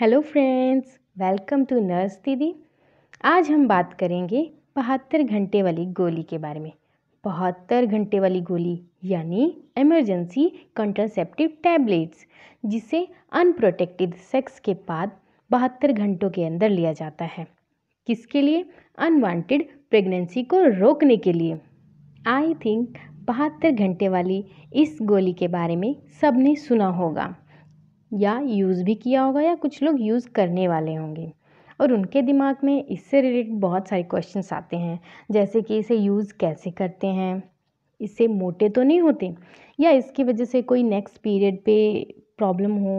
hello friends welcome to nurse Didi आज हम बात करेंगे बहत्तर घंटे वाली गोली के बारे में बहत्तर घंटे वाली गोली यानी इमरजेंसी कंट्रासेप्टिव टैबलेट्स जिसे अनप्रोटेक्टेड सेक्स के बाद बहत्तर घंटों के अंदर लिया जाता है किसके लिए अनवांटेड प्रेगनेंसी को रोकने के लिए आई थिंक बहत्तर घंटे वाली इस गोली के बारे में सबने सुना होगा या यूज़ भी किया होगा या कुछ लोग यूज़ करने वाले होंगे और उनके दिमाग में इससे रिलेटेड बहुत सारे क्वेश्चन आते हैं जैसे कि इसे यूज़ कैसे करते हैं इससे मोटे तो नहीं होते या इसकी वजह से कोई नेक्स्ट पीरियड पे प्रॉब्लम हो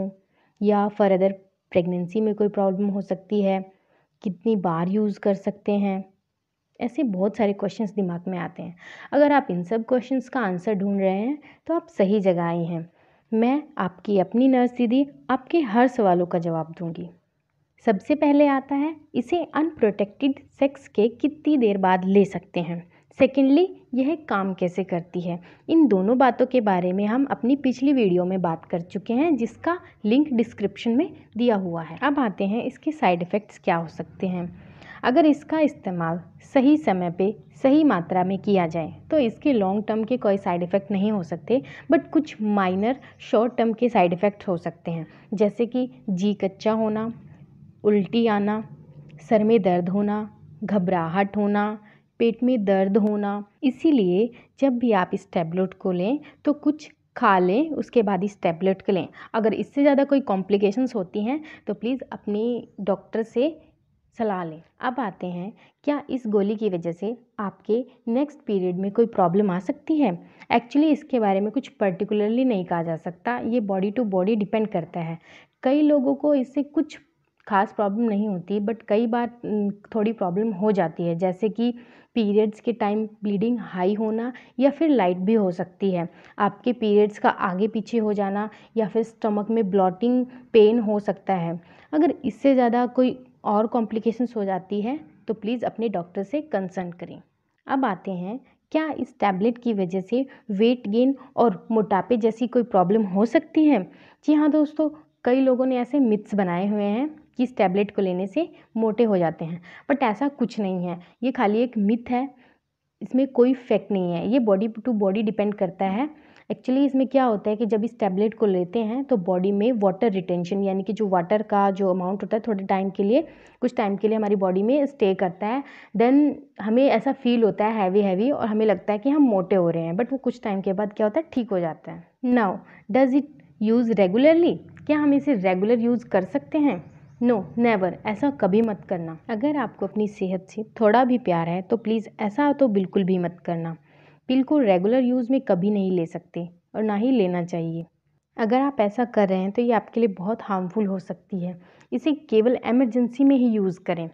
या फर्दर प्रेगनेंसी में कोई प्रॉब्लम हो सकती है कितनी बार यूज़ कर सकते हैं ऐसे बहुत सारे क्वेश्चंस दिमाग में आते हैं अगर आप इन सब क्वेश्चंस का आंसर ढूंढ रहे हैं तो आप सही जगह आए हैं मैं आपकी अपनी नर्स दीदी आपके हर सवालों का जवाब दूंगी सबसे पहले आता है इसे अनप्रोटेक्टेड सेक्स के कितनी देर बाद ले सकते हैं सेकेंडली यह काम कैसे करती है इन दोनों बातों के बारे में हम अपनी पिछली वीडियो में बात कर चुके हैं जिसका लिंक डिस्क्रिप्शन में दिया हुआ है अब आते हैं इसके साइड इफ़ेक्ट्स क्या हो सकते हैं अगर इसका इस्तेमाल सही समय पे सही मात्रा में किया जाए तो इसके लॉन्ग टर्म के कोई साइड इफ़ेक्ट नहीं हो सकते बट कुछ माइनर शॉर्ट टर्म के साइड इफ़ेक्ट हो सकते हैं जैसे कि जी कच्चा होना उल्टी आना सर में दर्द होना घबराहट होना पेट में दर्द होना इसीलिए जब भी आप इस टैबलेट को लें तो कुछ खा लें उसके बाद इस टैबलेट को लें अगर इससे ज़्यादा कोई कॉम्प्लिकेशंस होती हैं तो प्लीज़ अपनी डॉक्टर से सलाह लें अब आते हैं क्या इस गोली की वजह से आपके नेक्स्ट पीरियड में कोई प्रॉब्लम आ सकती है एक्चुअली इसके बारे में कुछ पर्टिकुलरली नहीं कहा जा सकता ये बॉडी टू बॉडी डिपेंड करता है कई लोगों को इससे कुछ खास प्रॉब्लम नहीं होती बट कई बार थोड़ी प्रॉब्लम हो जाती है जैसे कि पीरियड्स के टाइम ब्लीडिंग हाई होना या फिर लाइट भी हो सकती है आपके पीरियड्स का आगे पीछे हो जाना या फिर स्टमक में ब्लॉटिंग पेन हो सकता है अगर इससे ज़्यादा कोई और कॉम्प्लिकेशंस हो जाती है तो प्लीज़ अपने डॉक्टर से कंसल्ट करें अब आते हैं क्या इस टैबलेट की वजह से वेट गेन और मोटापे जैसी कोई प्रॉब्लम हो सकती है जी हाँ दोस्तों कई लोगों ने ऐसे मिथ्स बनाए हुए हैं कि इस टैबलेट को लेने से मोटे हो जाते हैं बट ऐसा कुछ नहीं है ये खाली एक मिथ है इसमें कोई फैक्ट नहीं है ये बॉडी टू बॉडी डिपेंड करता है एक्चुअली इसमें क्या होता है कि जब इस टैबलेट को लेते हैं तो बॉडी में वाटर रिटेंशन यानी कि जो वाटर का जो अमाउंट होता है थोड़े टाइम के लिए कुछ टाइम के लिए हमारी बॉडी में स्टे करता है देन हमें ऐसा फील होता है हैवी हैवी और हमें लगता है कि हम मोटे हो रहे हैं बट वो कुछ टाइम के बाद क्या होता है ठीक हो जाता है now does it use regularly क्या हम इसे रेगुलर यूज़ कर सकते हैं नो no, नेवर ऐसा कभी मत करना अगर आपको अपनी सेहत से थोड़ा भी प्यार है तो प्लीज़ ऐसा तो बिल्कुल भी मत करना पिल को रेगुलर यूज़ में कभी नहीं ले सकते और ना ही लेना चाहिए अगर आप ऐसा कर रहे हैं तो ये आपके लिए बहुत हार्मफुल हो सकती है इसे केवल एमरजेंसी में ही यूज़ करें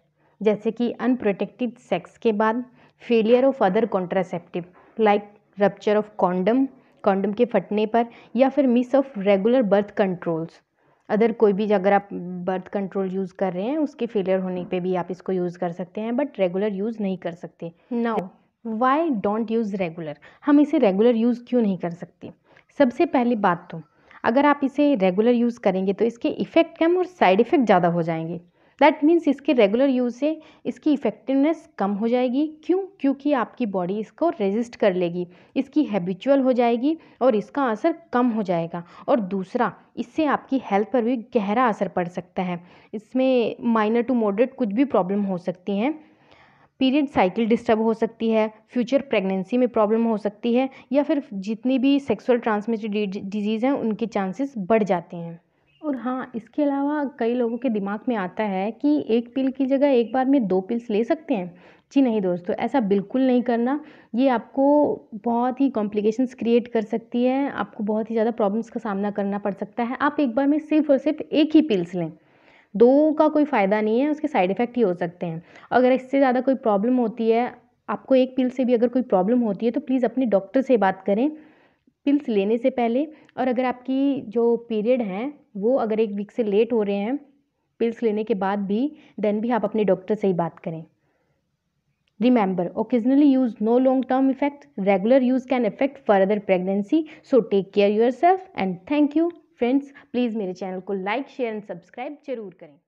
जैसे कि अनप्रोटेक्टेड सेक्स के बाद failure of other contraceptive like rupture of condom condom के फटने पर या फिर miss of regular birth controls other कोई भी अगर आप बर्थ कंट्रोल यूज़ कर रहे हैं उसके फेलियर होने पे भी आप इसको यूज़ कर सकते हैं बट रेगुलर यूज़ नहीं कर सकते now why don't use regular हम इसे रेगुलर यूज़ क्यों नहीं कर सकते सबसे पहली बात तो अगर आप इसे रेगुलर यूज़ करेंगे तो इसके इफ़ेक्ट कम और साइड इफ़ेक्ट ज़्यादा हो जाएंगे दैट मीन्स इसके रेगुलर यूज़ से इसकी इफ़ेक्टिवनेस कम हो जाएगी क्यों क्योंकि आपकी बॉडी इसको रेजिस्ट कर लेगी इसकी हैबिचुअल हो जाएगी और इसका असर कम हो जाएगा और दूसरा इससे आपकी हेल्थ पर भी गहरा असर पड़ सकता है इसमें माइनर टू मॉडरेट कुछ भी प्रॉब्लम हो सकती हैं पीरियड साइकिल डिस्टर्ब हो सकती है फ्यूचर प्रेगनेंसी में प्रॉब्लम हो सकती है या फिर जितनी भी सेक्सुअल ट्रांसमिटेड डिजीज़ हैं उनके चांसेस बढ़ जाते हैं और हाँ इसके अलावा कई लोगों के दिमाग में आता है कि एक पिल की जगह एक बार में दो पिल्स ले सकते हैं जी नहीं दोस्तों ऐसा बिल्कुल नहीं करना ये आपको बहुत ही कॉम्प्लिकेशंस क्रिएट कर सकती है आपको बहुत ही ज़्यादा प्रॉब्लम्स का सामना करना पड़ सकता है आप एक बार में सिर्फ और सिर्फ एक ही पिल्स लें दो का कोई फ़ायदा नहीं है उसके साइड इफ़ेक्ट ही हो सकते हैं अगर इससे ज़्यादा कोई प्रॉब्लम होती है आपको एक पिल से भी अगर कोई प्रॉब्लम होती है तो प्लीज़ अपने डॉक्टर से बात करें पिल्स लेने से पहले और अगर आपकी जो पीरियड हैं वो अगर एक वीक से लेट हो रहे हैं पिल्स लेने के बाद भी देन भी आप अपने डॉक्टर से ही बात करें remember occasionally use no long term effect regular use can effect further pregnancy so take care yourself and thank you friends please मेरे चैनल को लाइक शेयर एंड सब्सक्राइब जरूर करें